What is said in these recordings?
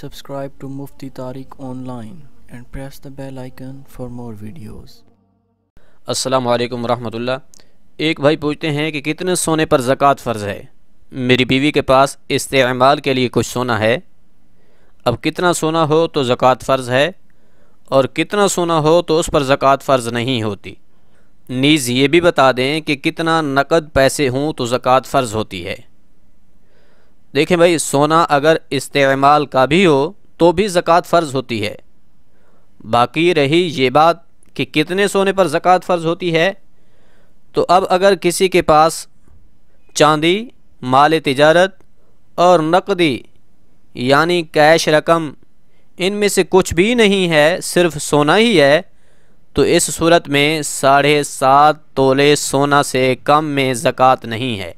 subscribe to Mufti Tariq online and press the bell icon for more videos. Assalamu alaikum रहमतुल्लाह एक भाई पूछते हैं कि कितने सोने पर ज़क़़त फ़र्ज़ है मेरी बीवी के पास इस्तेमाल के लिए कुछ सोना है अब कितना सोना हो तो ज़क़़त फ़र्ज़ है और कितना सोना हो तो उस पर ज़क़़त फ़र्ज़ नहीं होती नीज़ ये भी बता दें कि कितना नकद पैसे हों तो ज़क़़त फ़र्ज़ होती है देखें भाई सोना अगर इस्तेमाल का भी हो तो भी ज़क़़त फ़र्ज़ होती है बाकी रही ये बात कि कितने सोने पर ज़क़़त फ़र्ज़ होती है तो अब अगर किसी के पास चांदी माल तजारत और नकदी यानी कैश रकम इनमें से कुछ भी नहीं है सिर्फ सोना ही है तो इस सूरत में साढ़े सात तोले सोना से कम में ज़क़़त नहीं है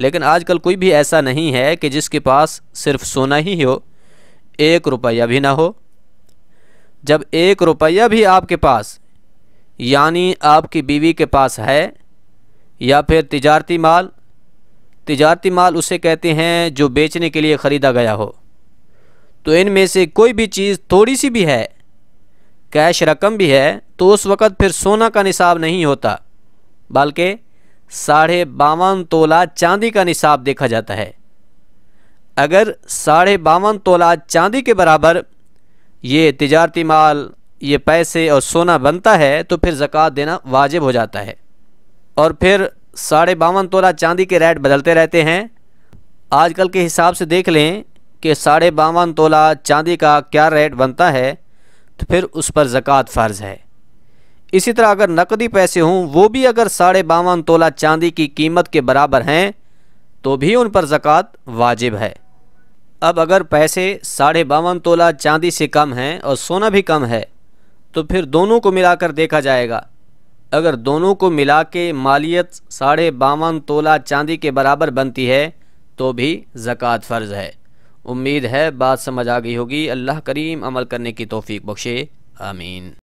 लेकिन आजकल कोई भी ऐसा नहीं है कि जिसके पास सिर्फ सोना ही हो एक रुपया भी ना हो जब एक रुपया भी आपके पास यानी आपकी बीवी के पास है या फिर तिजारती माल तिजारती माल उसे कहते हैं जो बेचने के लिए ख़रीदा गया हो तो इनमें से कोई भी चीज़ थोड़ी सी भी है कैश रकम भी है तो उस वक़्त फिर सोना का निसाब नहीं होता बल्कि साढ़े बावन तोला चांदी का निसाब देखा जाता है अगर साढ़े बावन तोला चांदी के बराबर ये तजारती माल ये पैसे और सोना बनता है तो फिर ज़क़़त देना वाजिब हो जाता है और फिर साढ़े बावन तोला चांदी के रेट बदलते रहते हैं आजकल के हिसाब से देख लें कि साढ़े बावन तोला चांदी का क्या रेट बनता है तो फिर उस पर ज़क़़त फ़र्ज़ है इसी तरह अगर नकदी पैसे हों वो भी अगर साढ़े बावन तोला चांदी की कीमत के बराबर हैं तो भी उन पर ज़क़़त वाजिब है अब अगर पैसे साढ़े बावन तोला चांदी से कम हैं और सोना भी कम है तो फिर दोनों को मिलाकर देखा जाएगा अगर दोनों को मिला के मालियत साढ़े बावन तोला चांदी के बराबर बनती है तो भी ज़क़़त फ़र्ज़ है उम्मीद है बात समझ आ गई होगी अल्लाह करीम अमल करने की तोफ़ी बख्शे आमीन